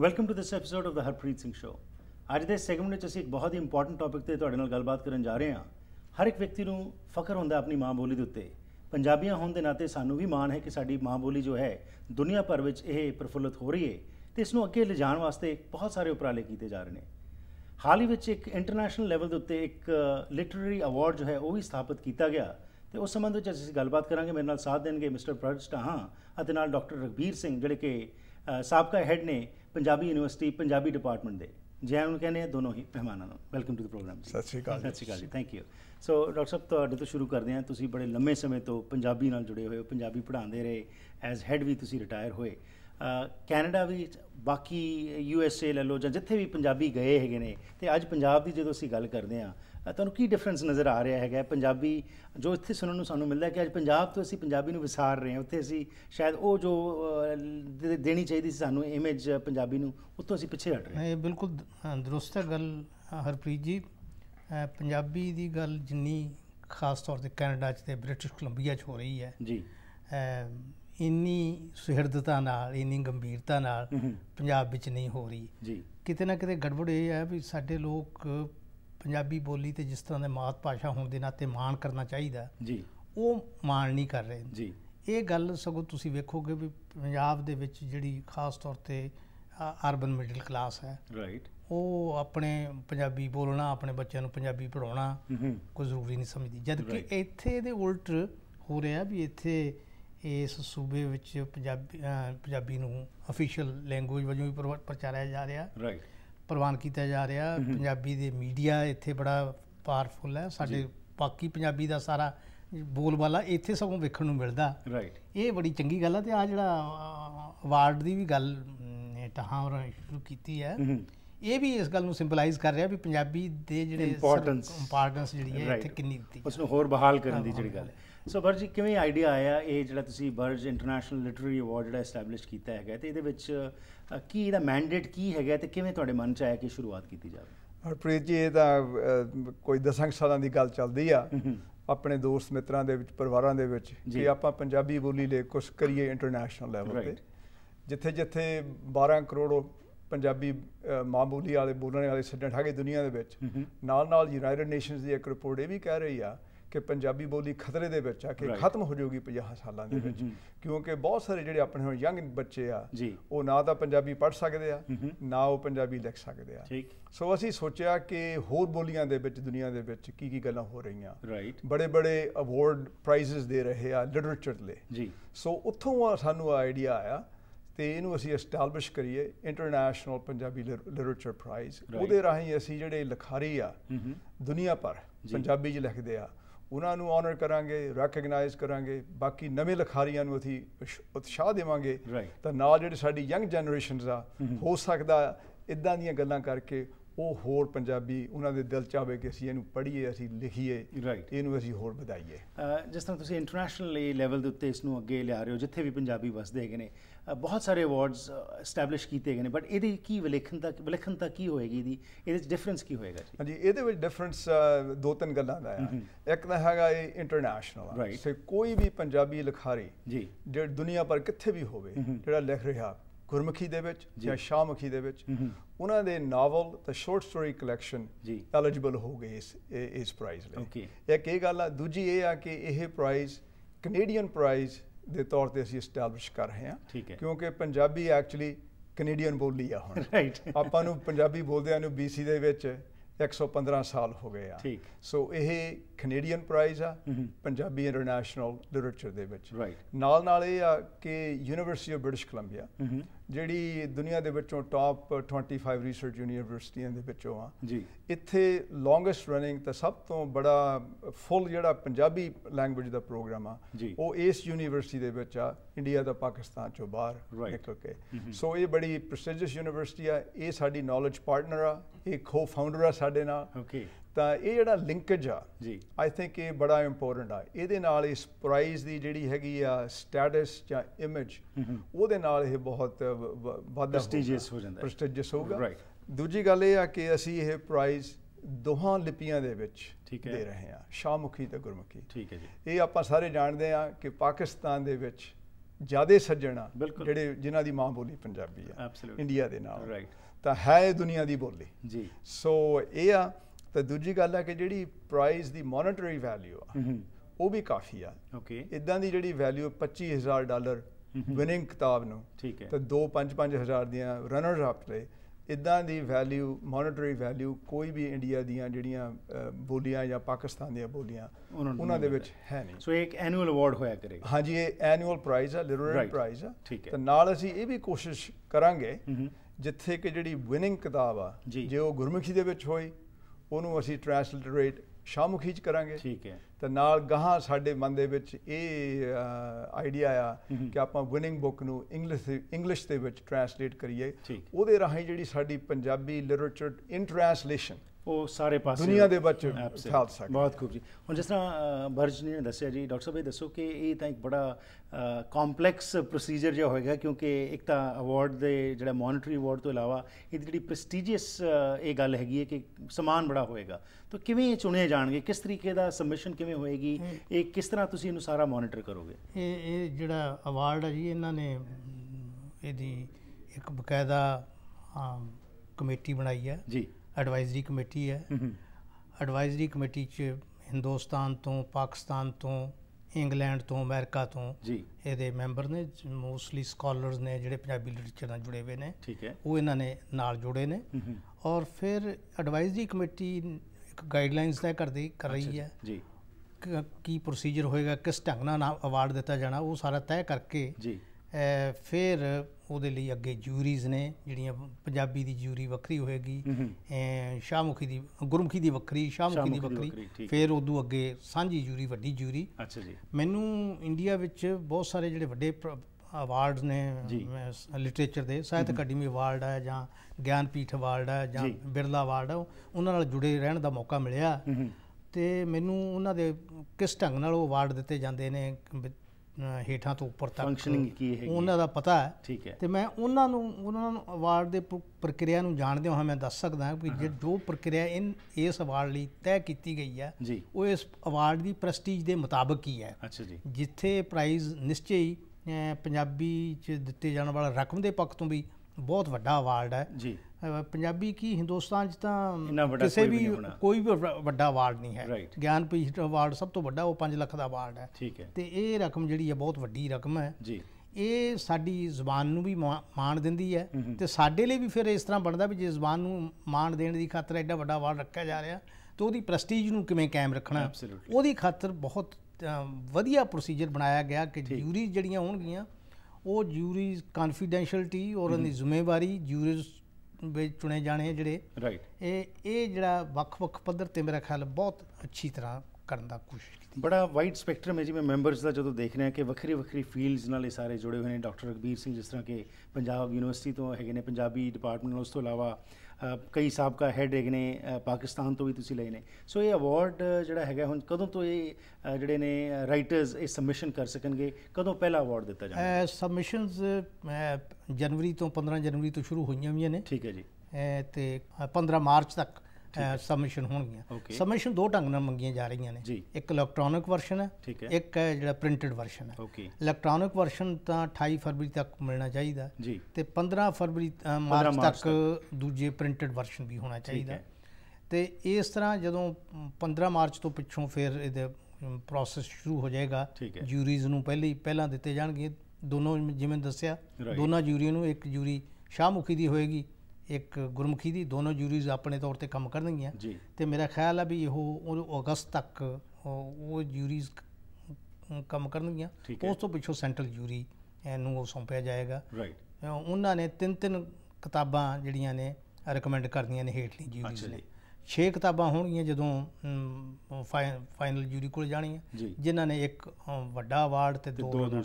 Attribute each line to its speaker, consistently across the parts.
Speaker 1: welcome to this episode of the Harpreet Singh show ਅੱਜ ਦੇ segment ਵਿੱਚ ਅਸੀਂ ਇੱਕ ਬਹੁਤ ਹੀ ਇੰਪੋਰਟੈਂਟ ਟੌਪਿਕ ਤੇ ਤੁਹਾਡੇ ਨਾਲ ਗੱਲਬਾਤ ਕਰਨ ਜਾ ਰਹੇ ਹਾਂ ਹਰ ਇੱਕ ਵਿਅਕਤੀ ਨੂੰ ਫਖਰ ਹੁੰਦਾ ਆਪਣੀ ਮਾਂ ਬੋਲੀ ਦੇ ਉੱਤੇ ਪੰਜਾਬੀਆਂ ਹੋਣ ਦੇ ਨਾਤੇ ਸਾਨੂੰ ਵੀ ਮਾਣ ਹੈ ਕਿ ਸਾਡੀ ਮਾਂ ਬੋਲੀ ਜੋ ਹੈ ਦੁਨੀਆ ਭਰ ਵਿੱਚ ਇਹ ਪ੍ਰਫੁੱਲਤ ਹੋ ਰਹੀ ਹੈ ਤੇ ਇਸ ਨੂੰ ਅੱਗੇ ਲਿਜਾਣ ਵਾਸਤੇ ਬਹੁਤ ਸਾਰੇ ਉਪਰਾਲੇ ਕੀਤੇ ਜਾ ਰਹੇ ਨੇ ਹਾਲ ਹੀ ਵਿੱਚ ਇੱਕ ਇੰਟਰਨੈਸ਼ਨਲ ਲੈਵਲ ਦੇ ਉੱਤੇ ਇੱਕ ਲਿਟਰੇਰੀ ਅਵਾਰਡ ਜੋ ਹੈ ਉਹ ਵੀ ਸਥਾਪਿਤ ਕੀਤਾ ਗਿਆ ਤੇ ਉਸ ਸੰਬੰਧ ਵਿੱਚ ਅਸੀਂ ਗੱਲਬਾਤ ਕਰਾਂਗੇ ਮੇਰੇ ਨਾਲ ਸਾਥ ਦੇਣਗੇ ਮਿਸਟਰ ਪ੍ਰਜ ਹਾਂ ਅਤੇ ਨਾਲ ਡਾਕਟਰ ਰਗਵੀਰ ਸਿੰਘ ਜਿਹੜੇ ਕਿ ਸਾਬਕਾ ਹੈੱਡ ਨੇ ਪੰਜਾਬੀ ਯੂਨੀਵਰਸਿਟੀ ਪੰਜਾਬੀ ਡਿਪਾਰਟਮੈਂਟ ਦੇ ਜੈਨ ਨੂੰ ਕਹਿੰਦੇ ਆ ਦੋਨੋਂ ਹੀ ਮਹਿਮਾਨਾਂ ਨੂੰ ਵੈਲਕਮ ਟੂ ਦ ਪ੍ਰੋਗਰਾਮ ਸਤਿ ਸ਼੍ਰੀ ਅਕਾਲ ਸਤਿ ਸ਼੍ਰੀ ਅਕਾਲ ਜੀ ਥੈਂਕ ਯੂ ਸੋ ਡਾਕਟਰ ਸਾਹਿਬ ਤੁਹਾਡੇ ਤੋਂ ਸ਼ੁਰੂ ਕਰਦੇ ਹਾਂ ਤੁਸੀਂ ਬੜੇ ਲੰਮੇ ਸਮੇਂ ਤੋਂ ਪੰਜਾਬੀ ਨਾਲ ਜੁੜੇ ਹੋਏ ਹੋ ਪੰਜਾਬੀ ਪੜ੍ਹਾਉਂਦੇ ਰਹੇ ਐਜ਼ ਹੈਡ ਵੀ ਤੁਸੀਂ ਰਿਟਾਇਰ ਹੋਏ ਕੈਨੇਡਾ ਵੀ ਬਾਕੀ ਯੂ ਐਸ ਏ ਲੈ ਲਓ ਜਾਂ ਜਿੱਥੇ ਵੀ ਪੰਜਾਬੀ ਗਏ ਹੈਗੇ ਨੇ ਤੇ ਅੱਜ ਪੰਜਾਬ ਦੀ ਜਦੋਂ ਅਸੀਂ ਗੱਲ ਕਰਦੇ ਹਾਂ ਤੁਹਾਨੂੰ ਕੀ ਡਿਫਰੈਂਸ ਨਜ਼ਰ ਆ ਰਿਹਾ ਹੈਗਾ ਪੰਜਾਬੀ ਜੋ ਇੱਥੇ ਸੁਣਨ ਨੂੰ ਸਾਨੂੰ ਮਿਲਦਾ ਕਿ ਅੱਜ ਪੰਜਾਬ ਤੋਂ ਅਸੀਂ ਪੰਜਾਬੀ ਨੂੰ ਵਿਸਾਰ ਰਹੇ ਹਾਂ ਉੱਥੇ ਅਸੀਂ ਸ਼ਾਇਦ ਉਹ ਜੋ ਦੇਣੀ ਚਾਹੀਦੀ ਸੀ ਸਾਨੂੰ ਇਮੇਜ ਪੰਜਾਬੀ ਨੂੰ ਉੱਥੋਂ ਅਸੀਂ ਪਿੱਛੇ ਹਟ ਰਹੇ
Speaker 2: ਹਾਂ ਇਹ ਬਿਲਕੁਲ ਦਰੁਸਤ ਗੱਲ ਹਰਪ੍ਰੀਤ ਜੀ ਪੰਜਾਬੀ ਦੀ ਗੱਲ ਜਿੰਨੀ ਖਾਸ ਤੌਰ ਤੇ ਕੈਨੇਡਾ 'ਚ ਤੇ ਬ੍ਰਿਟਿਸ਼ ਕੋਲੰਬੀਆ 'ਚ ਹੋ ਰਹੀ ਹੈ ਜੀ ਇੰਨੀ ਸਿਹਰਦਤਾ ਨਾਲ ਇੰਨੀ ਗੰਭੀਰਤਾ ਨਾਲ ਪੰਜਾਬ ਵਿੱਚ ਨਹੀਂ ਹੋ ਰਹੀ ਜੀ ਕਿਤੇ ਨਾ ਕਿਤੇ ਗੜਬੜ ਇਹ ਹੈ ਵੀ ਸਾਡੇ ਲੋਕ ਪੰਜਾਬੀ ਬੋਲੀ ਤੇ ਜਿਸ ਤਰ੍ਹਾਂ ਦੇ ਮਾਤ ਭਾਸ਼ਾ ਹੋਣ ਦੇ ਨਾਤੇ ਮਾਣ ਕਰਨਾ ਚਾਹੀਦਾ ਜੀ ਉਹ ਮਾਣ ਨਹੀਂ ਕਰ ਰਹੇ ਜੀ ਇਹ ਗੱਲ ਸਗੋਂ ਤੁਸੀਂ ਵੇਖੋਗੇ ਵੀ ਪੰਜਾਬ ਦੇ ਵਿੱਚ ਜਿਹੜੀ ਖਾਸ ਤੌਰ ਤੇ ਅਰਬਨ ਮਿਡਲ ਕਲਾਸ ਹੈ ਰਾਈਟ ਉਹ ਆਪਣੇ ਪੰਜਾਬੀ ਬੋਲਣਾ ਆਪਣੇ ਬੱਚਿਆਂ ਨੂੰ ਪੰਜਾਬੀ ਪੜਾਉਣਾ ਕੋਈ ਜ਼ਰੂਰੀ ਨਹੀਂ ਸਮਝਦੀ ਜਦ ਕਿ ਇੱਥੇ ਦੇ ਉਲਟ ਹੋ ਰਿਹਾ ਵੀ ਇੱਥੇ ਇਸ ਸੂਬੇ ਵਿੱਚ ਪੰਜਾਬੀ ਪੰਜਾਬੀ ਨੂੰ ਅਫੀਸ਼ੀਅਲ ਲੈਂਗੁਏਜ ਵਜੋਂ ਵੀ ਪ੍ਰਚਾਰਿਆ ਜਾ ਰਿਹਾ ਰਾਈਟ ਪ੍ਰਵਾਨ ਕੀਤਾ ਜਾ ਰਿਹਾ ਪੰਜਾਬੀ ਦੇ ਮੀਡੀਆ ਇੱਥੇ ਬੜਾ ਪਾਵਰਫੁਲ ਹੈ ਸਾਡੇ ਬਾਕੀ ਪੰਜਾਬੀ ਦਾ ਸਾਰਾ ਬੋਲਬਾਲਾ ਇੱਥੇ ਸਭ ਨੂੰ ਵੇਖਣ ਨੂੰ ਮਿਲਦਾ ਰਾਈਟ ਇਹ ਬੜੀ ਚੰਗੀ ਗੱਲ ਹੈ ਤੇ ਆ ਜਿਹੜਾ ਅਵਾਰਡ ਦੀ ਵੀ ਗੱਲ ਟਹਾਂ ਹੋਰ ਸ਼ੁਰੂ ਕੀਤੀ ਹੈ ਇਹ ਵੀ ਇਸ ਗੱਲ ਨੂੰ ਸਿੰਪਲਾਈਜ਼ ਕਰ ਰਿਹਾ ਵੀ ਪੰਜਾਬੀ ਦੇ ਜਿਹੜੇ ਇੰਪੋਰਟੈਂਸ ਇੰਪੋਰਟੈਂਸ ਜਿਹੜੀ ਹੈ ਇੱਥੇ ਕਿੰਨੀ
Speaker 1: ਦਿੱਤੀ ਉਸ ਨੂੰ ਹੋਰ ਬਹਾਲ ਕਰਨ ਦੀ ਜਿਹੜੀ ਗੱਲ ਹੈ ਸੋ ਬਰਜ ਜੀ ਕਿਵੇਂ ਆਈਡੀਆ ਆਇਆ ਇਹ ਜਿਹੜਾ ਤੁਸੀਂ ਬਰਜ ਇੰਟਰਨੈਸ਼ਨਲ ਲਿਟਰੇਰੀ ਅਵਾਰਡ ਜਿਹੜਾ ਐਸਟੈਬਲਿਸ਼ ਕੀਤਾ ਹੈਗਾ ਤੇ ਇਹਦੇ ਵਿੱਚ ਕੀ ਇਹਦਾ ਮੈਂਡੇਟ ਕੀ ਹੈਗਾ ਤੇ ਕਿਵੇਂ ਤੁਹਾਡੇ ਮਨ 'ਚ ਆਇਆ ਕਿ ਸ਼ੁਰੂਆਤ ਕੀਤੀ ਜਾਵੇ
Speaker 3: ਹਰਪ੍ਰੀਤ ਜੀ ਇਹਦਾ ਕੋਈ ਦਸਾਂ ਸਾਲਾਂ ਦੀ ਗੱਲ ਚੱਲਦੀ ਆ ਆਪਣੇ ਦੋਸਤ ਮਿੱਤਰਾਂ ਦੇ ਵਿੱਚ ਪਰਿਵਾਰਾਂ ਦੇ ਵਿੱਚ ਕਿ ਆਪਾਂ ਪੰਜਾਬੀ ਬੋਲੀ ਲਈ ਕੁਝ ਕਰੀਏ ਇੰਟਰਨੈਸ਼ਨਲ ਲੈਵਲ ਤੇ ਜਿੱਥੇ ਜਿੱਥੇ 12 ਕਰੋੜ ਪੰਜਾਬੀ ਮਾਂ ਬੋਲੀ ਵਾਲੇ ਬੋਲਣ ਵਾਲੇ ਸੱਜਣ ਹੈਗੇ ਦੁਨੀਆ ਦੇ ਵਿੱਚ ਨਾਲ ਨਾਲ ਯੂਨਾਈਟਿਡ ਨੇਸ਼ਨਸ ਦੀ ਇੱਕ ਰਿਪੋਰਟ ਇਹ ਵੀ ਕਹਿ ਰਹੀ ਆ ਕਿ ਪੰਜਾਬੀ ਬੋਲੀ ਖਤਰੇ ਦੇ ਵਿੱਚ ਆ ਕਿ ਖਤਮ ਹੋ ਜਾਊਗੀ 50 ਸਾਲਾਂ ਦੇ ਵਿੱਚ ਕਿਉਂਕਿ ਬਹੁਤ ਸਾਰੇ ਜਿਹੜੇ ਆਪਣੇ ਹੁਣ ਯੰਗ ਬੱਚੇ ਆ ਉਹ ਨਾ ਤਾਂ ਪੰਜਾਬੀ ਪੜ੍ਹ ਸਕਦੇ ਆ ਨਾ ਉਹ ਪੰਜਾਬੀ ਲਿਖ ਸਕਦੇ ਆ ਸੋ ਅਸੀਂ ਸੋਚਿਆ ਕਿ ਹੋਰ ਬੋਲੀਆਂ ਦੇ ਵਿੱਚ ਦੁਨੀਆ ਦੇ ਵਿੱਚ ਕੀ ਕੀ ਗੱਲਾਂ ਹੋ ਰਹੀਆਂ ਬੜੇ ਬੜੇ ਅਵਾਰਡ ਪ੍ਰਾਈਜ਼ਸ ਦੇ ਰਹੇ ਆ ਲਿਟਰੇਚਰ ਲਈ ਜੀ ਸੋ ਉੱਥੋਂ ਸਾਨੂੰ ਆਈਡੀਆ ਆਇਆ ਤੇ ਇਹਨੂੰ ਅਸੀਂ ਐਸਟੈਬਲਿਸ਼ ਕਰੀਏ ਇੰਟਰਨੈਸ਼ਨਲ ਪੰਜਾਬੀ ਲਿਟਰੇਚਰ ਪ੍ਰਾਈਜ਼ ਉਹਦੇ ਰਾਹੀਂ ਅਸੀਂ ਜਿਹੜੇ ਲਿਖਾਰੀ ਆ ਦੁਨੀਆ ਪਰ ਪੰਜਾਬੀ 'ਚ ਲਿਖਦੇ ਆ ਉਹਨਾਂ ਨੂੰ ਆਨਰ ਕਰਾਂਗੇ ਰੈਕਗਨਾਈਜ਼ ਕਰਾਂਗੇ ਬਾਕੀ ਨਵੇਂ ਲਖਾਰੀਆਂ ਨੂੰ ਅਸੀਂ ਉਤਸ਼ਾਹ ਦੇਵਾਂਗੇ ਤਾਂ ਨਾਲ ਜਿਹੜੀ ਸਾਡੀ ਯੰਗ ਜਨਰੇਸ਼ਨਸ ਆ ਹੋ ਸਕਦਾ ਇਦਾਂ ਦੀਆਂ ਗੱਲਾਂ ਕਰਕੇ ਉਹ ਹੋਰ ਪੰਜਾਬੀ ਉਹਨਾਂ ਦੇ ਦਿਲ
Speaker 1: ਚਾਵੇ ਕਿ ਅਸੀਂ ਇਹਨੂੰ ਪੜ੍ਹੀਏ ਅਸੀਂ ਲਿਖੀਏ ਰਾਈਟ ਇਹਨੂੰ ਅਸੀਂ ਹੋਰ ਵਧਾਈਏ ਜਿਸ ਤਰ੍ਹਾਂ ਤੁਸੀਂ ਇੰਟਰਨੈਸ਼ਨਲੀ ਲੈਵਲ ਦੇ ਉੱਤੇ ਇਸ ਨੂੰ ਅੱਗੇ ਲਿਆ ਰਹੇ ਹੋ ਜਿੱਥੇ ਵੀ ਪੰਜਾਬੀ ਵਸਦੇ ਹੈਗੇ ਨੇ ਬਹੁਤ ਸਾਰੇ ਅਵਾਰਡਸ ਐਸਟੈਬਲਿਸ਼ ਕੀਤੇ ਹੈਗੇ ਨੇ ਬਟ ਇਹਦੀ ਕੀ ਵਿਲੱਖਣਤਾ ਵਿਲੱਖਣਤਾ ਕੀ ਹੋਏਗੀ ਇਹਦੀ ਇਹਦੇ ਵਿੱਚ ਡਿਫਰੈਂਸ ਕੀ ਹੋਏਗਾ ਜੀ ਹਾਂਜੀ ਇਹਦੇ ਵਿੱਚ ਡਿਫਰੈਂਸ ਦੋ ਤਿੰਨ ਗੱਲਾਂ ਦਾ ਹੈ ਇੱਕ ਤਾਂ ਹੈਗਾ ਇਹ ਇੰਟਰਨੈਸ਼ਨਲ ਹੈ ਸੋ ਕੋਈ ਵੀ
Speaker 3: ਪੰਜਾਬੀ ਲਿਖਾਰੀ ਜੀ ਜਿਹੜਾ ਦੁਨੀਆ ਪਰ ਕਿੱਥੇ ਵੀ ਹੋਵੇ ਜਿਹੜਾ ਲਿਖ ਰਿਹਾ ਗੁਰਮੁਖੀ ਦੇ ਵਿੱਚ ਜਾਂ ਸ਼ਾਮਖੀ ਦੇ ਵਿੱਚ ਉਹਨਾਂ ਦੇ ਨਾਵਲ ਤੇ ਸ਼ਾਰਟ ਸਟੋਰੀ ਕਲੈਕਸ਼ਨ ਐਲੀਜੀਬਲ ਹੋ ਗਏ ਇਸ ਇਸ ਪ੍ਰਾਈਜ਼ ਲਈ ਇੱਕ ਇਹ ਗੱਲ ਆ ਦੂਜੀ ਇਹ ਆ ਕਿ ਇਹ ਪ੍ਰਾਈਜ਼ ਕੈਨੇਡੀਅਨ ਪ੍ਰਾਈਜ਼ ਦੇ ਤੌਰ ਤੇ ਅਸੀਂ ਐਸਟੈਬਲਿਸ਼ ਕਰ ਰਹੇ ਹਾਂ ਕਿਉਂਕਿ ਪੰਜਾਬੀ ਐਕਚੁਅਲੀ ਕੈਨੇਡੀਅਨ ਬੋਲੀ ਆ ਹੁਣ ਆਪਾਂ ਨੂੰ ਪੰਜਾਬੀ ਬੋਲਦਿਆਂ ਨੂੰ BC ਦੇ ਵਿੱਚ 115 ਸਾਲ ਹੋ ਗਏ ਆ ਸੋ ਇਹ ਕੈਨੇਡੀਅਨ ਪ੍ਰਾਈਜ਼ ਆ ਪੰਜਾਬੀ ਇੰਟਰਨੈਸ਼ਨਲ ਲਿਟਰੇਚਰ ਦੇ ਵਿੱਚ ਨਾਲ ਨਾਲ ਇਹ ਆ ਕਿ ਯੂਨੀਵਰਸਿਟੀ ਆਫ ਬ੍ਰਿਟਿਸ਼ ਕੋਲੰਬੀਆ ਜਿਹੜੀ ਦੁਨੀਆ ਦੇ ਵਿੱਚੋਂ ਟਾਪ 25 ਰਿਸਰਚ ਯੂਨੀਵਰਸਿਟੀਆਂ ਦੇ ਵਿੱਚੋਂ ਆ ਜੀ ਇੱਥੇ ਲੌਂਗੇਸਟ ਰਨਿੰਗ ਤੇ ਸਭ ਤੋਂ ਬੜਾ ਫੁੱਲ ਜਿਹੜਾ ਪੰਜਾਬੀ ਲੈਂਗੁਏਜ ਦਾ ਪ੍ਰੋਗਰਾਮ ਆ ਉਹ ਇਸ ਯੂਨੀਵਰਸਿਟੀ ਦੇ ਵਿੱਚ ਆ ਇੰਡੀਆ ਦਾ ਪਾਕਿਸਤਾਨ ਚੋਂ ਬਾਹਰ ਨਿਕਲ ਕੇ ਸੋ ਇਹ ਬੜੀ ਪ੍ਰੈਸਟੀਜੀਅਸ ਯੂਨੀਵਰਸਿਟੀ ਆ ਇਹ ਸਾਡੀ ਨੌਲੇਜ ਪਾਰਟਨਰ ਆ ਇਹ ਕੋ ਫਾਊਂਡਰ ਆ ਸਾਡੇ ਨਾਲ ਓਕੇ ਤਾਂ ਇਹ ਜਿਹੜਾ ਲਿੰਕੇਜ ਆ ਜੀ ਆਈ ਥਿੰਕ ਇਹ ਬੜਾ ਇੰਪੋਰਟੈਂਟ ਆ ਇਹਦੇ ਨਾਲ ਇਸ ਪ੍ਰਾਈਜ਼ ਦੀ ਜਿਹੜੀ ਹੈਗੀ ਆ ਸਟੇਟਸ ਜਾਂ ਇਮੇਜ ਉਹਦੇ ਨਾਲ ਇਹ ਬਹੁਤ ਵੱਧ ਪ੍ਰੈਸਟੀਜੀਅਸ ਹੋ ਜਾਂਦਾ ਪ੍ਰੈਸਟੀਜੀਅਸ ਹੋਊਗਾ ਦੂਜੀ ਗੱਲ ਇਹ ਆ ਕਿ ਅਸੀਂ ਇਹ ਪ੍ਰਾਈਜ਼ ਦੋਹਾਂ ਲਿਪੀਆਂ ਦੇ ਵਿੱਚ ਦੇ ਰਹੇ ਆ ਸ਼ਾਹਮੁਖੀ ਤੇ ਗੁਰਮੁਖੀ ਠੀਕ ਹੈ ਜੀ ਇਹ ਆਪਾਂ ਸਾਰੇ ਜਾਣਦੇ ਆ ਕਿ ਪਾਕਿਸਤਾਨ ਦੇ ਵਿੱਚ ਜਿਆਦੇ ਸੱਜਣਾ ਜਿਹੜੇ ਜਿਨ੍ਹਾਂ ਦੀ ਮਾਂ ਬੋਲੀ ਪੰਜਾਬੀ ਆ ਇੰਡੀਆ ਦੇ ਨਾਲ ਰਾਈਟ ਤਾਂ ਹੈ ਦੁਨੀਆ ਦੀ ਬੋਲੀ ਜੀ ਸੋ ਇਹ ਆ ਤੇ ਦੂਜੀ ਗੱਲ ਹੈ ਕਿ ਜਿਹੜੀ ਪ੍ਰਾਈਸ ਦੀ ਮੋਨਟਰੀ ਵੈਲਿਊ ਆ ਉਹ ਵੀ ਕਾਫੀ ਆ ਓਕੇ ਇਦਾਂ ਦੀ ਜਿਹੜੀ ਵੈਲਿਊ 25000 ਡਾਲਰ ਵਿਨਿੰਗ ਕਿਤਾਬ ਨੂੰ ਠੀਕ ਹੈ ਤੇ 2 5 5000 ਦੀਆਂ ਰਨਰਸ ਅਪ ਲਈ ਇਦਾਂ ਦੀ ਵੈਲਿਊ ਮੋਨਟਰੀ ਵੈਲਿਊ ਕੋਈ ਵੀ ਇੰਡੀਆ ਦੀਆਂ ਜਿਹੜੀਆਂ ਬੋਲੀਆਂ ਜਾਂ ਪਾਕਿਸਤਾਨ ਦੀਆਂ ਬੋਲੀਆਂ ਉਹਨਾਂ ਦੇ ਵਿੱਚ ਹੈ ਨਹੀਂ ਸੋ ਇੱਕ ਐਨੂਅਲ ਅਵਾਰਡ ਹੋਇਆ ਕਰੇਗਾ ਹਾਂਜੀ ਇਹ ਐਨੂਅਲ ਪ੍ਰਾਈਜ਼ ਆ ਲਿਟਰੇਰੀ ਪ੍ਰਾਈਜ਼ ਆ ਤੇ ਨਾਲ ਅਸੀਂ ਇਹ ਵੀ ਕੋਸ਼ਿਸ਼ ਕਰਾਂਗੇ ਜਿੱਥੇ ਕਿ ਜਿਹੜੀ ਵਿਨਿੰਗ ਕਿਤਾਬ ਆ ਜੇ ਉਹ ਗੁਰਮੁਖੀ ਦੇ ਵਿੱਚ ਹੋਈ ਉਹਨੂੰ ਅਸੀਂ ਟ੍ਰਾਂਸਲਟਰੇਟ ਸ਼ਾਮੁਖੀ ਚ ਕਰਾਂਗੇ ਠੀਕ ਹੈ ਤੇ ਨਾਲ ਗਾਹਾਂ ਸਾਡੇ ਮਨ ਦੇ ਵਿੱਚ ਇਹ ਆਈਡੀਆ ਆ ਕਿ ਆਪਾਂ ਵਿਨਿੰਗ ਬੁੱਕ ਨੂੰ ਇੰਗਲਿਸ਼ ਇੰਗਲਿਸ਼ ਦੇ ਵਿੱਚ ਟ੍ਰਾਂਸਲੇਟ
Speaker 1: ਕਰੀਏ ਉਹਦੇ ਰਾਹੀਂ ਜਿਹੜੀ ਸਾਡੀ ਪੰਜਾਬੀ ਲਿਟਰੇਚਰ ਇਨ ਟ੍ਰਾਂਸਲੇਸ਼ਨ ਉਹ ਸਾਰੇ ਪਾਸੇ ਦੁਨੀਆ ਦੇ ਵਿੱਚ ਫੈਲ ਸਕਦਾ ਬਹੁਤ ਖੂਬ ਜੀ ਹੁਣ ਜਿਸ ਤਰ੍ਹਾਂ ਬਰਜ ਨੇ ਦੱਸਿਆ ਜੀ ਡਾਕਟਰ ਸਾਹਿਬ ਇਹ ਦੱਸੋ ਕਿ ਇਹ ਤਾਂ ਇੱਕ ਬੜਾ ਕੰਪਲੈਕਸ ਪ੍ਰੋਸੀਜਰ ਜਿਹਾ ਹੋਏਗਾ ਕਿਉਂਕਿ ਇੱਕ ਤਾਂ ਅਵਾਰਡ ਦੇ ਜਿਹੜਾ ਮੋਨਟਰੀ ਅਵਾਰਡ ਤੋਂ ਇਲਾਵਾ ਇਹ ਜਿਹੜੀ ਪ੍ਰੈਸਟੀਜੀਅਸ ਇਹ ਗੱਲ ਹੈਗੀ ਹੈ ਕਿ ਸਮਾਨ ਬੜਾ ਹੋਏਗਾ ਤਾਂ ਕਿਵੇਂ ਇਹ ਚੁਣੇ ਜਾਣਗੇ ਕਿਸ ਤਰੀਕੇ ਦਾ ਸਬਮਿਸ਼ਨ ਕਿਵੇਂ ਹੋਏਗੀ ਇਹ ਕਿਸ ਤਰ੍ਹਾਂ ਤੁਸੀਂ ਇਹਨੂੰ ਸਾਰਾ ਮੋਨਿਟਰ ਕਰੋਗੇ
Speaker 2: ਇਹ ਇਹ ਜਿਹੜਾ ਅਵਾਰਡ ਹੈ ਜੀ ਇਹਨਾਂ ਨੇ ਇਹਦੀ ਇੱਕ ਬਕਾਇਦਾ ਕਮੇਟੀ ਬਣਾਈ ਹੈ ਜੀ ਐਡਵਾਈਜ਼ਰੀ ਕਮੇਟੀ ਹੈ ਐਡਵਾਈਜ਼ਰੀ ਕਮੇਟੀ 'ਚ ਹਿੰਦੁਸਤਾਨ ਤੋਂ ਪਾਕਿਸਤਾਨ ਤੋਂ ਇੰਗਲੈਂਡ ਤੋਂ ਅਮਰੀਕਾ ਤੋਂ ਜੀ ਇਹਦੇ ਮੈਂਬਰ ਨੇ ਮੋਸਟਲੀ ਸਕਾਲਰਸ ਨੇ ਜਿਹੜੇ ਪੰਜਾਬੀ ਲਿਟਰੇਚਰ ਨਾਲ ਜੁੜੇ ਹੋਏ ਨੇ ਠੀਕ ਹੈ ਉਹ ਇਹਨਾਂ ਨੇ ਨਾਲ ਜੁੜੇ ਨੇ ਔਰ ਫਿਰ ਐਡਵਾਈਜ਼ਰੀ ਕਮੇਟੀ ਇੱਕ ਗਾਈਡਲਾਈਨਸ ਤੈਅ ਕਰਦੀ ਕਰ ਰਹੀ ਹੈ ਜੀ ਕੀ ਪ੍ਰੋਸੀਜਰ ਹੋਏਗਾ ਕਿਸ ਢੰਗ ਨਾਲ ਅਵਾਰਡ ਦਿੱਤਾ ਜਾਣਾ ਉਹ ਸਾਰਾ ਤੈਅ ਕਰਕੇ ਜੀ ਫਿਰ ਉਹਦੇ ਲਈ ਅੱਗੇ ਜੂਰੀਜ਼ ਨੇ ਜਿਹੜੀਆਂ ਪੰਜਾਬੀ ਦੀ ਜੂਰੀ ਵੱਖਰੀ ਹੋਏਗੀ ਸ਼ਾਹਮੁਖੀ ਦੀ ਗੁਰਮੁਖੀ ਦੀ ਵੱਖਰੀ ਸ਼ਾਹਮੁਖੀ ਦੀ ਵੱਖਰੀ ਫਿਰ ਉਦੋਂ ਅੱਗੇ ਸਾਂਝੀ ਜੂਰੀ ਵੱਡੀ ਜੂਰੀ ਅੱਛਾ ਜੀ ਮੈਨੂੰ ਇੰਡੀਆ ਵਿੱਚ ਬਹੁਤ ਸਾਰੇ ਜਿਹੜੇ ਵੱਡੇ ਅਵਾਰਡਸ ਨੇ ਲਿਟਰੇਚਰ ਦੇ ਸਾਹਿਤ ਅਕੈਡਮੀ ਅਵਾਰਡ ਆ ਜਾਂ ਗਿਆਨਪੀਠ ਅਵਾਰਡ ਆ ਜਾਂ ਬਿਰਲਾ ਅਵਾਰਡ ਆ ਉਹਨਾਂ ਨਾਲ ਜੁੜੇ ਰਹਿਣ ਦਾ ਮੌਕਾ ਮਿਲਿਆ ਤੇ ਮੈਨੂੰ ਉਹਨਾਂ ਦੇ ਕਿਸ ਢੰਗ ਨਾਲ ਉਹ ਅਵਾਰਡ ਦਿੱਤੇ ਜਾਂਦੇ ਨੇ ਹੇਠਾਂ ਤੋਂ ਉੱਪਰ ਤੱਕ ਫੰਕਸ਼ਨਿੰਗ ਕੀ ਹੈ ਉਹਨਾਂ ਦਾ ਪਤਾ ਹੈ ਠੀਕ ਹੈ ਤੇ ਮੈਂ ਉਹਨਾਂ ਨੂੰ ਉਹਨਾਂ ਨੂੰ ਅਵਾਰਡ ਦੇ ਪ੍ਰਕਿਰਿਆ ਨੂੰ ਜਾਣਦੇ ਹਾਂ ਮੈਂ ਦੱਸ ਸਕਦਾ ਹਾਂ ਕਿ ਜੋ ਪ੍ਰਕਿਰਿਆ ਇਨ ਇਸ ਅਵਾਰਡ ਲਈ ਤੈਅ ਕੀਤੀ ਗਈ ਹੈ ਉਹ ਇਸ ਅਵਾਰਡ ਦੀ ਪ੍ਰੈਸਟੀਜ ਦੇ ਮੁਤਾਬਕ ਹੀ ਹੈ ਅੱਛਾ ਜੀ ਜਿੱਥੇ ਪ੍ਰਾਈਜ਼ ਨਿਸ਼ਚੈ ਹੀ ਪੰਜਾਬੀ ਚ ਦਿੱਤੇ ਜਾਣ ਵਾਲਾ ਰਕਮ ਦੇ ਪੱਖ ਤੋਂ ਵੀ ਬਹੁਤ ਵੱਡਾ ਅਵਾਰਡ ਹੈ ਜੀ ਪੰਜਾਬੀ ਕੀ ਹਿੰਦੁਸਤਾਨ 'ਚ ਤਾਂ ਕਿਸੇ ਵੀ ਕੋਈ ਵੀ ਵੱਡਾ ਅਵਾਰਡ ਨਹੀਂ ਹੈ ਗਿਆਨ ਦਾ ਅਵਾਰਡ ਸਭ ਤੋਂ ਵੱਡਾ ਉਹ 5 ਲੱਖ ਦਾ ਅਵਾਰਡ ਹੈ ਠੀਕ ਹੈ ਤੇ ਇਹ ਰਕਮ ਜਿਹੜੀ ਹੈ ਬਹੁਤ ਵੱਡੀ ਰਕਮ ਹੈ ਜੀ ਇਹ ਸਾਡੀ ਜ਼ੁਬਾਨ ਨੂੰ ਵੀ ਮਾਣ ਦਿੰਦੀ ਹੈ ਤੇ ਸਾਡੇ ਲਈ ਵੀ ਫਿਰ ਇਸ ਤਰ੍ਹਾਂ ਬਣਦਾ ਵੀ ਜੇ ਜ਼ੁਬਾਨ ਨੂੰ ਮਾਣ ਦੇਣ ਦੀ ਖਾਤਰ ਐਡਾ ਵੱਡਾ ਵਾਰਡ ਰੱਖਿਆ ਜਾ ਰਿਹਾ ਤੇ ਉਹਦੀ ਪ੍ਰੈਸਟੀਜ ਨੂੰ ਕਿਵੇਂ ਕਾਇਮ ਰੱਖਣਾ ਉਹਦੀ ਖਾਤਰ ਬਹੁਤ ਵਧੀਆ ਪ੍ਰੋਸੀਜਰ ਬਣਾਇਆ ਗਿਆ ਕਿ ਜਿਊਰੀ ਜਿਹੜੀਆਂ ਹੋਣਗੀਆਂ ਉਹ ਜੂਰੀ ਕਨਫੀਡੈਂਸ਼ੀਅਲਟੀ ਔਰ ਉਹਦੀ ਜ਼ਿੰਮੇਵਾਰੀ ਜੂਰੀ ਵਿੱਚ ਚੁਣੇ ਜਾਣੇ ਜਿਹੜੇ ਰਾਈਟ ਇਹ ਇਹ ਜਿਹੜਾ ਵੱਖ-ਵੱਖ ਪੱਧਰ ਤੇ ਮੇਰਾ ਖਿਆਲ ਬਹੁਤ ਅੱਛੀ ਤਰ੍ਹਾਂ ਕਰਨ ਦਾ ਕੋਸ਼ਿਸ਼
Speaker 1: ਕੀਤੀ ਬੜਾ ਵਾਈਡ ਸਪੈਕਟਰਮ ਹੈ ਜਿਵੇਂ ਮੈਂਬਰਸ ਦਾ ਜਦੋਂ ਦੇਖ ਰਹੇ ਆ ਕਿ ਵੱਖਰੀ ਵੱਖਰੀ ਫੀਲਡਸ ਨਾਲ ਇਹ ਸਾਰੇ ਜੁੜੇ ਹੋਏ ਨੇ ਡਾਕਟਰ ਰਗਬੀਰ ਸਿੰਘ ਜਿਸ ਤਰ੍ਹਾਂ ਕਿ ਪੰਜਾਬ ਯੂਨੀਵਰਸਿਟੀ ਤੋਂ ਹੈਗੇ ਨੇ ਪੰਜਾਬੀ ਡਿਪਾਰਟਮੈਂਟ ਉਸ ਤੋਂ ਇਲਾਵਾ ਕਈ ਸਾਬਕਾ ਹੈਡੇਕ ਨੇ ਪਾਕਿਸਤਾਨ ਤੋਂ ਵੀ ਤੁਸੀਂ ਲਏ ਨੇ ਸੋ ਇਹ ਅਵਾਰਡ ਜਿਹੜਾ ਹੈਗਾ ਹੁਣ ਕਦੋਂ ਤੋਂ ਇਹ ਜਿਹੜੇ ਨੇ ਰਾਈਟਰਸ ਇਹ ਸਬਮਿਸ਼ਨ ਕਰ ਸਕਣਗੇ ਕਦੋਂ ਪਹਿਲਾ ਅਵਾਰਡ ਦਿੱਤਾ ਜਾਣਾ
Speaker 2: ਸਬਮਿਸ਼ਨਸ ਜਨਵਰੀ ਤੋਂ 15 ਜਨਵਰੀ ਤੋਂ ਸ਼ੁਰੂ ਹੋਈਆਂ ਹੋਈਆਂ ਨੇ ਠੀਕ ਹੈ ਜੀ ਤੇ 15 ਮਾਰਚ ਤੱਕ ਸਬਮਿਸ਼ਨ ਹੋਣਗੀਆਂ ਸਬਮਿਸ਼ਨ ਦੋ ਢੰਗ ਨਾਲ ਮੰਗੀਆਂ ਜਾ ਰਹੀਆਂ ਨੇ ਇੱਕ ਇਲੈਕਟ੍ਰੋਨਿਕ ਵਰਸ਼ਨ ਹੈ ਇੱਕ ਜਿਹੜਾ ਪ੍ਰਿੰਟਡ ਵਰਸ਼ਨ ਹੈ ਇਲੈਕਟ੍ਰੋਨਿਕ ਵਰਸ਼ਨ ਤਾਂ 28 ਫਰਵਰੀ ਤੱਕ ਮਿਲਣਾ ਚਾਹੀਦਾ ਤੇ 15 ਫਰਵਰੀ ਮਾਰਚ ਤੱਕ ਦੂਜੇ ਪ੍ਰਿੰਟਡ ਵਰਸ਼ਨ ਵੀ ਹੋਣਾ ਚਾਹੀਦਾ ਤੇ ਇਸ ਤਰ੍ਹਾਂ ਜਦੋਂ 15 ਮਾਰਚ ਤੋਂ ਪਿੱਛੋਂ ਫਿਰ ਇਹਦੇ ਪ੍ਰੋਸੈਸ ਸ਼ੁਰੂ ਹੋ ਜਾਏਗਾ ਜੂਰੀਜ਼ ਨੂੰ ਪਹਿਲੇ ਹੀ ਪਹਿਲਾਂ ਦਿੱਤੇ ਜਾਣਗੇ ਦੋਨੋਂ ਜਿਵੇਂ ਦੱਸਿਆ ਦੋਨਾਂ ਜੂਰੀਆਂ ਨੂੰ ਇੱਕ ਜੂਰੀ ਸ਼ਾਹਮੁਖੀ ਦੀ ਹੋਏਗੀ ਇੱਕ ਗੁਰਮੁਖੀ ਦੀ ਦੋਨੋਂ ਜੂਰੀਜ਼ ਆਪਣੇ ਤੌਰ ਤੇ ਕੰਮ ਕਰਨਗੀਆਂ ਤੇ ਮੇਰਾ ਖਿਆਲ ਆ ਵੀ ਉਹ ਅਗਸਤ ਤੱਕ ਉਹ ਜੂਰੀਜ਼ ਕੰਮ ਕਰਨਗੀਆਂ ਉਸ ਤੋਂ ਪਿੱਛੋਂ ਸੈਂਟਰਲ ਜੂਰੀ ਨੂੰ ਸੌਂਪਿਆ ਜਾਏਗਾ ਰਾਈਟ ਉਹਨਾਂ ਨੇ ਤਿੰਨ ਤਿੰਨ ਕਿਤਾਬਾਂ ਜਿਹੜੀਆਂ ਨੇ ਰეკਮੈਂਡ ਕਰਦੀਆਂ ਨੇ ਹੇਠਲੀ ਜੂਰੀਜ਼ ਨੇ 6 ਕਿਤਾਬਾਂ ਹੋਣਗੀਆਂ ਜਦੋਂ ਫਾਈਨਲ ਜੂਰੀ ਕੋਲ ਜਾਣੀਆਂ ਜਿਨ੍ਹਾਂ ਨੇ ਇੱਕ ਵੱਡਾ ਅਵਾਰਡ
Speaker 1: ਤੇ ਦੋ ਦੋ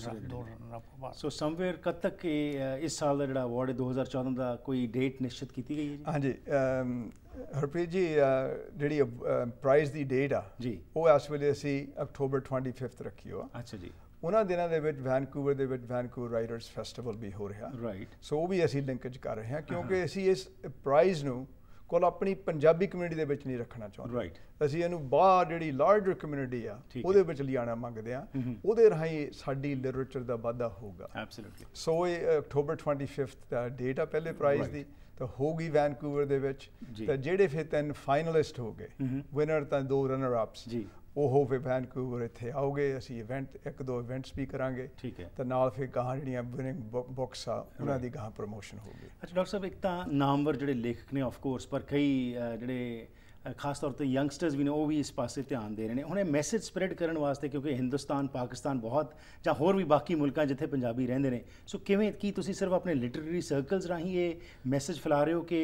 Speaker 1: ਸੋ ਸਮਵੇਅਰ ਕਦ ਤੱਕ ਇਸ ਸਾਲ ਦਾ ਜਿਹੜਾ ਅਵਾਰਡ 2014 ਦਾ ਕੋਈ ਡੇਟ ਨਿਸ਼ਚਿਤ ਕੀਤੀ ਗਈ ਹੈ ਜੀ ਹਾਂਜੀ ਹਰਪ੍ਰੀਤ ਜੀ ਜਿਹੜੀ
Speaker 3: ਪ੍ਰਾਈਜ਼ ਦੀ ਡੇਟ ਆ ਜੀ ਉਹ ਇਸ ਵੇਲੇ ਅਸੀਂ ਅਕਤੂਬਰ 25 ਰੱਖੀ ਹੋ ਅੱਛਾ ਜੀ ਉਹਨਾਂ ਦਿਨਾਂ ਦੇ ਵਿੱਚ ਵੈਨਕੂਵਰ ਦੇ ਵਿੱਚ ਵੈਨਕੂਵਰ ਰਾਈਟਰਸ ਫੈਸਟੀਵਲ ਵੀ ਹੋ ਰਿਹਾ ਰਾਈਟ ਸੋ ਉਹ ਵੀ ਅਸੀਂ ਲਿੰਕੇਜ ਕਰ ਰਹੇ ਹਾਂ ਕਿਉਂਕਿ ਅਸੀਂ ਇਸ ਪ੍ਰਾਈਜ਼ ਨੂੰ ਕੋਲ ਆਪਣੀ ਪੰਜਾਬੀ ਕਮਿਊਨਿਟੀ ਦੇ ਵਿੱਚ ਨਹੀਂ ਰੱਖਣਾ ਚਾਹੁੰਦੇ ਰਾਈਟ ਅਸੀਂ ਇਹਨੂੰ ਬਾਹਰ ਜਿਹੜੀ ਲਾਰਜਰ ਕਮਿਊਨਿਟੀ ਆ ਉਹਦੇ ਵਿੱਚ ਲਿਆਣਾ ਮੰਗਦੇ ਆ ਉਹਦੇ ਰਾਹੀਂ ਸਾਡੀ ਲਿਟਰੇਚਰ ਦਾ ਵਾਧਾ ਹੋਊਗਾ ਐਬਸੋਲੂਟਲੀ ਸੋ ਇਹ ਅਕਟੋਬਰ 25th ਦਾ ਡੇਟ ਆ ਪਹਿਲੇ ਪ੍ਰਾਈਜ਼ ਦੀ ਤਾਂ ਹੋਗੀ ਵੈਨਕੂਵਰ ਦੇ ਵਿੱਚ ਤਾਂ ਜਿਹੜੇ ਫਿਰ ਤਿੰਨ ਫਾਈਨਲਿਸਟ ਹੋ ਗਏ ਵਿਨਰ ਤਾਂ ਦੋ ਰਨਰ ਅਪਸ ਜੀ वो हो फिर वैन कूवर इतने आओगे असं इवेंट एक दो इवेंट्स
Speaker 1: भी करा ठीक है तो ना फिर गह जो बुक्स आ उन्होंने गह
Speaker 3: प्रमोशन होगी
Speaker 1: अच्छा डॉक्टर साहब एक तो नामवर जो लेखक ने ऑफकोर्स पर कई जे खास तौर पर यंगस्टर्स भी ने भी इस पास ध्यान दे रहे हैं उन्हें मैसेज स्प्रैड करने वास्ते क्योंकि हिंदुस्तान पाकिस्तान बहुत ज होर भी बाकी मुल्क जिते पंजाबी रेंगे ने सो किमें कि तुम सिर्फ अपने लिटरेरी सर्कल्स राही मैसेज फैला रहे हो कि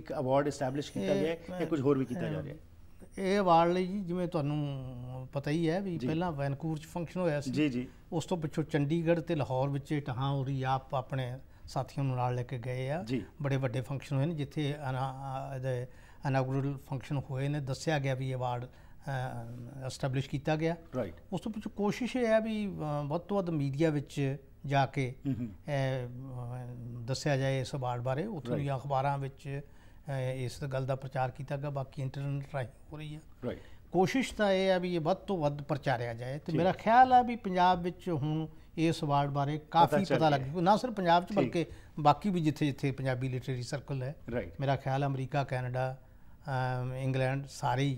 Speaker 1: एक अवार्ड इस्टैबलिश किया गया या कुछ होर भी किया जाए
Speaker 2: ਇਹ ਵਾਰ ਲਈ ਜੀ ਜਿਵੇਂ ਤੁਹਾਨੂੰ ਪਤਾ ਹੀ ਹੈ ਵੀ ਪਹਿਲਾਂ ਵੈਨਕੂਵਰ ਚ ਫੰਕਸ਼ਨ ਹੋਇਆ ਸੀ ਜੀ ਜੀ ਉਸ ਤੋਂ ਪਿੱਛੋਂ ਚੰਡੀਗੜ੍ਹ ਤੇ ਲਾਹੌਰ ਵਿੱਚ ਟਹਾਂ ਹੋ ਰਹੀ ਆਪ ਆਪਣੇ ਸਾਥੀਆਂ ਨੂੰ ਨਾਲ ਲੈ ਕੇ ਗਏ ਆ ਬੜੇ ਵੱਡੇ ਫੰਕਸ਼ਨ ਹੋਏ ਨੇ ਜਿੱਥੇ ਇਹਦੇ ਫੰਕਸ਼ਨ ਹੋਏ ਨੇ ਦੱਸਿਆ ਗਿਆ ਵੀ ਇਹ ਅਵਾਰਡ ਐਸਟੈਬਲਿਸ਼ ਕੀਤਾ ਗਿਆ ਰਾਈਟ ਉਸ ਤੋਂ ਪਿੱਛੋਂ ਕੋਸ਼ਿਸ਼ ਇਹ ਹੈ ਵੀ ਵੱਧ ਤੋਂ ਵੱਧ ਮੀਡੀਆ ਵਿੱਚ ਜਾ ਕੇ ਦੱਸਿਆ ਜਾਏ ਇਸ ਵਾਰਡ ਬਾਰੇ ਉਥੋਂ ਦੀਆਂ ਅਖਬਾਰਾਂ ਵਿੱਚ ਇਸ ਗੱਲ ਦਾ ਪ੍ਰਚਾਰ ਕੀਤਾ ਗਿਆ ਬਾਕੀ ਇੰਟਰਨੈਟ ਰਾਹੀਂ ਹੋ ਰਹੀ ਹੈ ਰਾਈਟ ਕੋਸ਼ਿਸ਼ ਤਾਂ ਇਹ ਆ ਵੀ ਇਹ ਵੱਧ ਤੋਂ ਵੱਧ ਪ੍ਰਚਾਰਿਆ ਜਾਏ ਤੇ ਮੇਰਾ ਖਿਆਲ ਆ ਵੀ ਪੰਜਾਬ ਵਿੱਚ ਹੁਣ ਇਸ ਵਾਰਡ ਬਾਰੇ ਕਾਫੀ ਪਤਾ ਲੱਗ ਗਿਆ ਨਾ ਸਿਰਫ ਪੰਜਾਬ 'ਚ ਬਲਕਿ ਬਾਕੀ ਵੀ ਜਿੱਥੇ ਜਿੱਥੇ ਪੰਜਾਬੀ ਲਿਟਰੇਰੀ ਸਰਕਲ ਹੈ ਮੇਰਾ ਖਿਆਲ ਅਮਰੀਕਾ ਕੈਨੇਡਾ ਇੰਗਲੈਂਡ ਸਾਰੇ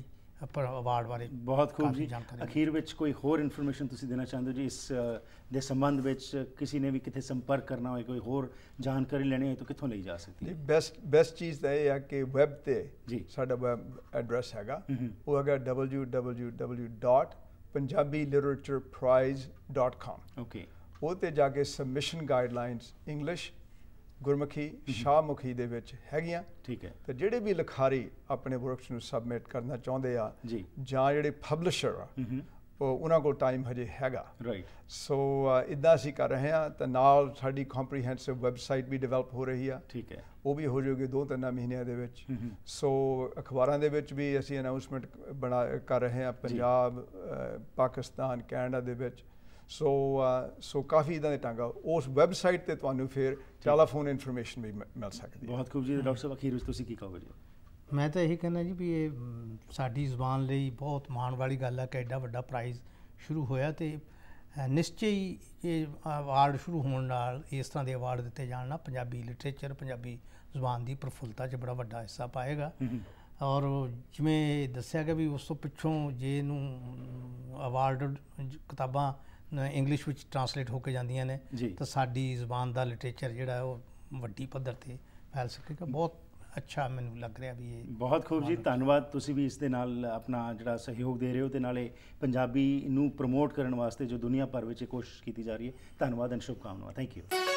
Speaker 2: ਪਰ ਅਵਾਰਡ ਬਾਰੇ ਬਹੁਤ ਖੂਬ ਜੀ ਅਖੀਰ
Speaker 1: ਵਿੱਚ ਕੋਈ ਹੋਰ ਇਨਫੋਰਮੇਸ਼ਨ ਤੁਸੀਂ ਦੇਣਾ ਚਾਹੁੰਦੇ ਹੋ ਜੀ ਇਸ ਦੇ ਸੰਬੰਧ ਵਿੱਚ ਕਿਸੇ ਨੇ ਵੀ ਕਿਤੇ ਸੰਪਰਕ ਕਰਨਾ ਹੋਵੇ ਕੋਈ ਹੋਰ ਜਾਣਕਾਰੀ ਲੈਣੀ ਹੋਵੇ ਤਾਂ ਕਿੱਥੋਂ ਲਈ ਜਾ ਸਕਦੀ ਹੈ ਬੈਸਟ ਬੈਸਟ ਚੀਜ਼ ਤਾਂ ਇਹ ਹੈ ਕਿ ਵੈਬ ਤੇ ਜੀ ਸਾਡਾ ਵੈਬ ਐਡਰੈਸ ਹੈਗਾ
Speaker 3: ਉਹ ਹੈਗਾ www.punjabiliteratureprizecom ਓਕੇ ਉਹ ਤੇ ਜਾ ਕੇ submission guidelines English Gurmukhi Shahmukhi ਦੇ ਵਿੱਚ ਹੈਗੀਆਂ ਠੀਕ ਹੈ ਤੇ ਜਿਹੜੇ ਵੀ ਲਿਖਾਰੀ ਆਪਣੇ ਵਰਕਸ ਨੂੰ ਸਬਮਿਟ ਕਰਨਾ ਚਾਹੁੰਦੇ ਆ ਜਾਂ ਜਿਹੜੇ ਪਬਲਿਸ਼ਰ ਆ ਉਹਨਾਂ ਕੋਲ ਟਾਈਮ ਹਜੇ ਹੈਗਾ ਰਾਈਟ ਸੋ ਇਦਾਂ ਅਸੀਂ ਕਰ ਰਹੇ ਆ ਤਾਂ ਨਾਲ ਸਾਡੀ ਕੰਪਰੀਹੈਂਸਿਵ ਵੈਬਸਾਈਟ ਵੀ ਡਿਵੈਲਪ ਹੋ ਰਹੀ ਆ ਠੀਕ ਹੈ ਉਹ ਵੀ ਹੋ ਜਾਊਗੀ ਦੋ ਤਿੰਨ ਮਹੀਨਿਆਂ ਦੇ ਵਿੱਚ ਸੋ ਅਖਬਾਰਾਂ ਦੇ ਵਿੱਚ ਵੀ ਅਸੀਂ ਅਨਾਉਂਸਮੈਂਟ ਬਣਾ ਕਰ ਰਹੇ ਆ ਪੰਜਾਬ ਪਾਕਿਸਤਾਨ ਕੈਨੇਡਾ ਦੇ ਵਿੱਚ ਸੋ ਸੋ ਕਾਫੀ ਇਦਾਂ ਦੇ ਟਾਂਗਾ ਉਸ ਵੈਬਸਾਈਟ ਤੇ ਤੁਹਾਨੂੰ ਫਿਰ ਟੈਲੀਫੋਨ ਇਨਫੋਰਮੇਸ਼ਨ ਵੀ ਮਿਲ
Speaker 1: ਸਕਦੀ ਹੈ ਬਹੁਤ ਖੂਬ ਜੀ ਡਾਕਟਰ ਸਾਹਿਬ ਅਖੀਰ ਵਿੱਚ ਤੁਸੀਂ ਕੀ ਕਹੋਗੇ
Speaker 2: ਮੈਂ ਤਾਂ ਇਹੀ ਕਹਿੰਦਾ ਜੀ ਵੀ ਇਹ ਸਾਡੀ ਜ਼ੁਬਾਨ ਲਈ ਬਹੁਤ ਮਾਣ ਵਾਲੀ ਗੱਲ ਹੈ ਕਿ ਐਡਾ ਵੱਡਾ ਪ੍ਰਾਈਜ਼ ਸ਼ੁਰੂ ਹੋਇਆ ਤੇ ਨਿਸ਼ਚੈ ਹੀ ਇਹ ਅਵਾਰਡ ਸ਼ੁਰੂ ਹੋਣ ਨਾਲ ਇਸ ਤਰ੍ਹਾਂ ਦੇ ਅਵਾਰਡ ਦਿੱਤੇ ਜਾਣ ਨਾਲ ਪੰਜਾਬੀ ਲਿਟਰੇਚਰ ਪੰਜਾਬੀ ਜ਼ੁਬਾਨ ਦੀ ਪ੍ਰਫੁੱਲਤਾ 'ਚ ਬੜਾ ਵੱਡਾ ਹਿੱਸਾ ਪਾਏਗਾ ਔਰ ਜਿਵੇਂ ਦੱਸਿਆ ਗਿਆ ਵੀ ਉਸ ਤੋਂ ਪਿੱਛੋਂ ਜੇ ਨੂੰ ਅਵਾਰਡ ਕਿਤਾਬਾਂ ਇੰਗਲਿਸ਼ ਵਿੱਚ ਟਰਾਂਸਲੇਟ ਹੋ ਕੇ ਜਾਂਦੀਆਂ ਨੇ ਤਾਂ ਸਾਡੀ ਜ਼ੁਬਾਨ ਦਾ ਲਿਟਰੇਚਰ ਜਿਹੜਾ ਉਹ ਵੱਡੀ ਪੱਧਰ ਤੇ ਫੈਲ ਸਕੇਗਾ ਬਹੁਤ ਅੱਛਾ ਮੈਨੂੰ ਲੱਗ ਰਿਹਾ ਵੀ ਇਹ ਬਹੁਤ ਖੂਬ ਜੀ
Speaker 1: ਧੰਨਵਾਦ ਤੁਸੀਂ ਵੀ ਇਸ ਦੇ ਨਾਲ ਆਪਣਾ ਜਿਹੜਾ ਸਹਿਯੋਗ ਦੇ ਰਹੇ ਹੋ ਤੇ ਨਾਲੇ ਪੰਜਾਬੀ ਨੂੰ ਪ੍ਰਮੋਟ ਕਰਨ ਵਾਸਤੇ ਜੋ ਦੁਨੀਆ ਭਰ ਵਿੱਚ ਕੋਸ਼ਿਸ਼ ਕੀਤੀ ਜਾ ਰਹੀ ਹੈ ਧੰਨਵਾਦ ਅਨਸ਼ੁਭ ਸ਼ੁਭਕਾਮਨਾਵਾਂ ਥੈਂਕ ਯੂ